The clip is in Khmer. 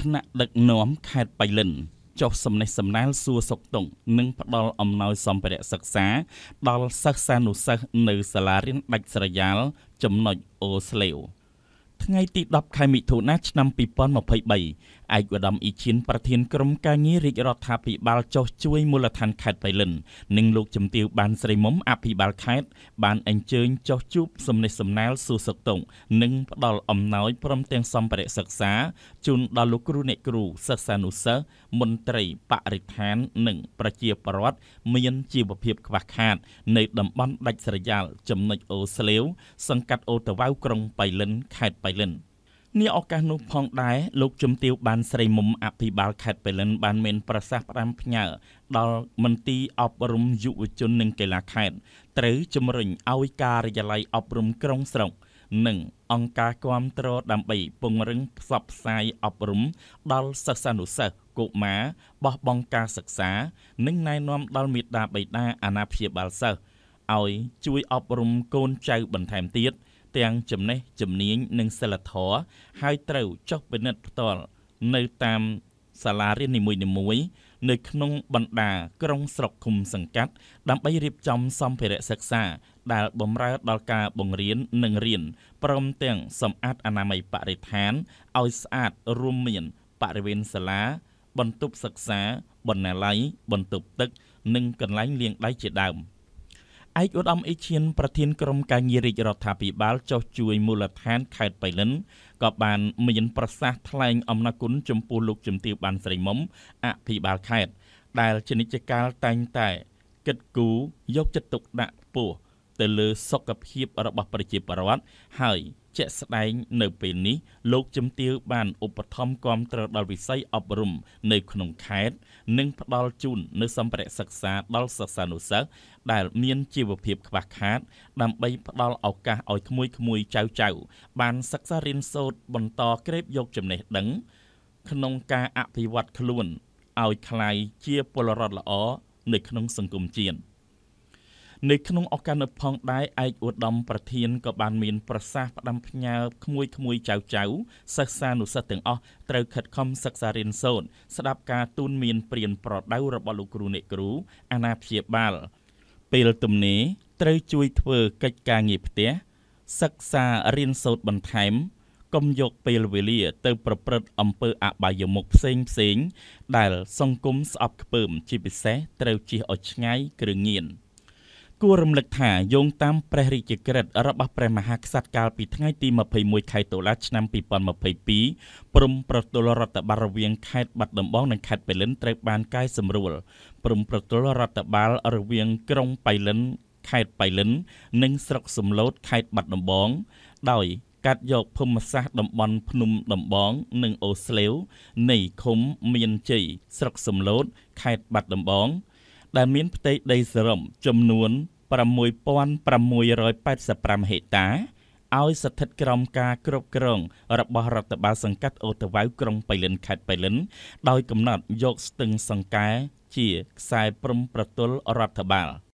ថ្នាក់ដឹកនាំខេត្តបៃលិនចុះសំណេះសំណាលសួរសុខទុក្ខនិងផ្ដល់អំណោយសម្ភារៈសិក្សាដល់សិស្សានុសិស្សនៅសាលារៀនដាច់ស្រយាលចំណុចអូស្លេវថ្ងៃទី10ខែមិថុនាឆ្នាំ2023ឯកឧត្តមអ៊ីឈៀនប្រធានក្រុមការងាររាជរដ្ឋាភិបាលចុះជួយមូលដ្ឋានខេត្តបៃលិននិងលោកជំទាវបានស្រីមុំអភិបាលខេត្តបានអញ្ជើញចុះជួបសំណេះសំណាលសួរសុខទុក្ខនិងផ្ដល់អំណោយព្រមទាំងសម្ភារៈសិក្សាជូនដល់លោកគ្រូអ្នកគ្រូសិស្សានុសិស្សមន្ត្រីបរិស្ថាននិង ប្រជាពលរដ្ឋមានជីវភាពខ្វះខាត នៅតំបន់ដាច់ស្រយាល ចំណុចអូស្លាវសង្កាត់អូតាវ៉ៅក្រុងបៃលិនខេត្តបៃលិន។នាឱកាសនោះផងដែរលោកជំទាវបានស្រីមុំអភិបាល ខេត្តប៉េលិនបានមានប្រសាសន៍ផ្ដាំផ្ញើដល់មន្ទីរអប់រំយុវជននិងកីឡាខេត្តត្រូវជំរុញឲ្យការិយាល័យអប់រំក្រុងស្រុកនិង អង្គការគាំទ្រដើម្បីពង្រឹងផ្សព្វផ្សាយអប់រំ ដល់សិស្សានុសិស្សកុមារបោះបង់ការសិក្សា និងណែនាំដល់មាតាបិតាអាណាព្យាបាលសិស្សឲ្យ ជួយអប់រំកូនចៅបន្ថែមទៀត។ទាំងចំណេះជំនាញនិងសិលធម៌ហើយត្រូវចុះពិនិត្យផ្ទាល់នៅតាមសាលារៀននីមួយៗនៅក្នុងបណ្ដាក្រុងស្រុកឃុំសង្កាត់ដើម្បីរៀបចំសម្ភារៈសិក្សាដែលបម្រើដល់ការបង្រៀននិងរៀនព្រមទាំងសម្អាតអនាម័យបរិស្ថានឲ្យស្អាតរួមមានបរិវេណសាលាបន្ទប់សិក្សាបណ្ណាល័យបន្ទប់ទឹកនិងកន្លែងលាងដៃជាដើម។ឯកឧត្តមអ៊ីឈៀនប្រធានក្រុមការងាររាជរដ្ឋាភិបាលចុះជួយមូលដ្ឋានខេត្តបៃលិនក៏បានមានប្រសាសន៍ថ្លែងអំណរគុណចំពោះលោកជំទាវបានស្រីមុំអភិបាលខេត្តដែលជានិច្ចកាលតែងតែគិតគូរយកចិត្តទុកដាក់ខ្ពស់ទៅលើសុខភាពរបស់ប្រជាពលរដ្ឋហើយជាក់ស្ដែងនៅពេលនេះលោកជំទាវបានឧបត្ថម្ភគាំទ្រដល់វិស័យអប់រំនៅក្នុងខេត្តនិង ផ្ដល់ជូននូវសម្ភារៈសិក្សាដល់សិស្សានុសិស្សដែលមានជីវភាពខ្វះខាត ដើម្បីផ្ដល់ឱកាសឲ្យក្មួយៗចៅៗបានសិក្សារៀនសូត្របន្តក្រេបយកចំណេះដឹង ក្នុងការអភិវឌ្ឍខ្លួនឲ្យคล้ายជាពលរដ្ឋល្អនៅក្នុង សង្គមជាតិនៅក្នុងឱកាសនោះផងដែរឯកឧត្តមប្រធានក៏បានមាន ប្រសាសន៍ផ្ដាំផ្ញើក្មួយក្មួយចៅចៅសិស្សានុសិស្សទាំងអស់ត្រូវខិតខំសិក្សារៀនសូត្រស្ដាប់ការទូនមានព្រៀនប្រដៅរបស់លោកគ្រូអ្នកគ្រូអាណាព្យាបាលពេលទំនេរត្រូវជួយធ្វើកិច្ចការងារផ្ទះសិក្សារៀនសូត្របន្ថែមកុំយកពេលវេលា ទៅ ប្រព្រឹត្តអំពើអបាយមុខផ្សេងផ្សេង ដែលសង្គមស្អប់ខ្ពើមជាពិសេសត្រូវជៀសឲ្យឆ្ងាយគ្រឿងញៀន។គួររំលឹកថាយោងតាមព្រះរាជក្រឹត្យរបស់ព្រះមហាក្សត្រកាលពីថ្ងៃទី21ខែតុលាឆ្នាំ2022ព្រំប្រទល់រដ្ឋបាលរវាងខេត្តបាត់ដំបងនិងខេត្តប៉ៃលិនត្រូវបានកែសម្រួលព្រំប្រទល់រដ្ឋបាលរវាងក្រុងប៉ៃលិនខេត្តប៉ៃលិននិងស្រុកសំឡូតខេត្តបាត់ដំបង ដោយកាត់យកភូមិសាស្ត្រតំបន់ភ្នំដំបងនិងអូស្លេវនៃឃុំមានជ័យស្រុកសំឡូតខេត្តបាត់ដំបងដែលមានផ្ទៃដីសរុបចំនួន6685ហិកតាឲ្យស្ថិតក្រោមការគ្រប់គ្រង របស់រដ្ឋបាលសង្កាត់អូតាវ៉ៅក្រុងប៉ៃលិនខេត្តប៉ៃលិន ដោយកំណត់យក ស្ទឹងសង្កែជាខ្សែព្រំប្រទល់រដ្ឋបាល។